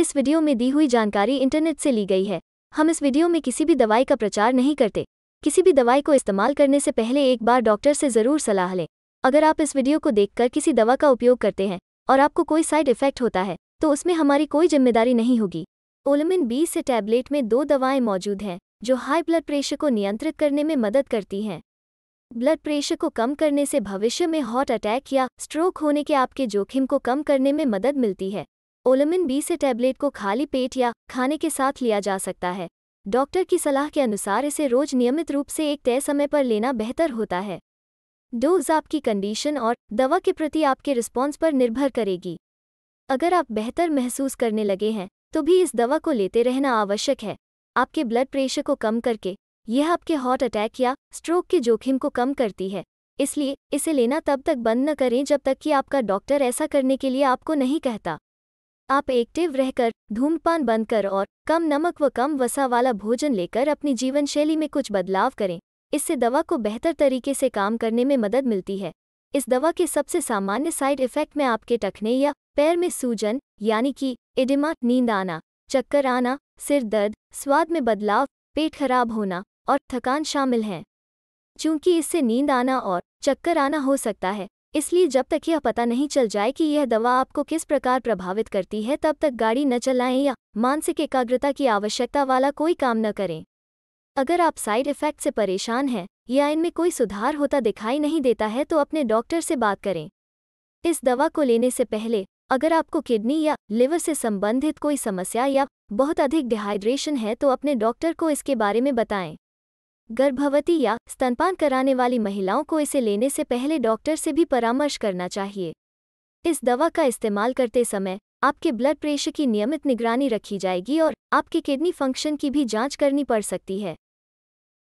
इस वीडियो में दी हुई जानकारी इंटरनेट से ली गई है हम इस वीडियो में किसी भी दवाई का प्रचार नहीं करते किसी भी दवाई को इस्तेमाल करने से पहले एक बार डॉक्टर से ज़रूर सलाह लें अगर आप इस वीडियो को देखकर किसी दवा का उपयोग करते हैं और आपको कोई साइड इफेक्ट होता है तो उसमें हमारी कोई जिम्मेदारी नहीं होगी ओलमिन बी से टैबलेट में दो दवाएं मौजूद हैं जो हाई ब्लड प्रेशर को नियंत्रित करने में मदद करती हैं ब्लड प्रेशर को कम करने से भविष्य में हार्ट अटैक या स्ट्रोक होने के आपके जोखिम को कम करने में मदद मिलती है ओलमिन बी से टैबलेट को खाली पेट या खाने के साथ लिया जा सकता है डॉक्टर की सलाह के अनुसार इसे रोज नियमित रूप से एक तय समय पर लेना बेहतर होता है डोज आपकी कंडीशन और दवा के प्रति आपके रिस्पॉन्स पर निर्भर करेगी अगर आप बेहतर महसूस करने लगे हैं तो भी इस दवा को लेते रहना आवश्यक है आपके ब्लड प्रेशर को कम करके यह आपके हार्ट अटैक या स्ट्रोक के जोखिम को कम करती है इसलिए इसे लेना तब तक बंद न करें जब तक कि आपका डॉक्टर ऐसा करने के लिए आपको नहीं कहता आप एक्टिव रहकर धूमपान बंद कर और कम नमक व कम वसा वाला भोजन लेकर अपनी जीवन शैली में कुछ बदलाव करें इससे दवा को बेहतर तरीके से काम करने में मदद मिलती है इस दवा के सबसे सामान्य साइड इफेक्ट में आपके टखने या पैर में सूजन यानी कि एडिमा नींद आना चक्कर आना सिर दर्द स्वाद में बदलाव पेट खराब होना और थकान शामिल हैं चूंकि इससे नींद आना और चक्कर आना हो सकता है इसलिए जब तक यह पता नहीं चल जाए कि यह दवा आपको किस प्रकार प्रभावित करती है तब तक गाड़ी न चलाएं या मानसिक एकाग्रता की आवश्यकता वाला कोई काम न करें अगर आप साइड इफ़ेक्ट से परेशान हैं या इनमें कोई सुधार होता दिखाई नहीं देता है तो अपने डॉक्टर से बात करें इस दवा को लेने से पहले अगर आपको किडनी या लिवर से संबंधित कोई समस्या या बहुत अधिक डिहाइड्रेशन है तो अपने डॉक्टर को इसके बारे में बताएं गर्भवती या स्तनपान कराने वाली महिलाओं को इसे लेने से पहले डॉक्टर से भी परामर्श करना चाहिए इस दवा का इस्तेमाल करते समय आपके ब्लड प्रेशर की नियमित निगरानी रखी जाएगी और आपके किडनी फंक्शन की भी जांच करनी पड़ सकती है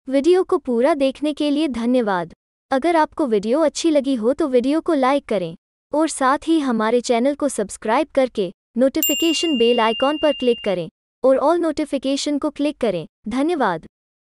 वीडियो को पूरा देखने के लिए धन्यवाद अगर आपको वीडियो अच्छी लगी हो तो वीडियो को लाइक करें और साथ ही हमारे चैनल को सब्सक्राइब करके नोटिफिकेशन बेल आइकॉन पर क्लिक करें और ऑल नोटिफिकेशन को क्लिक करें धन्यवाद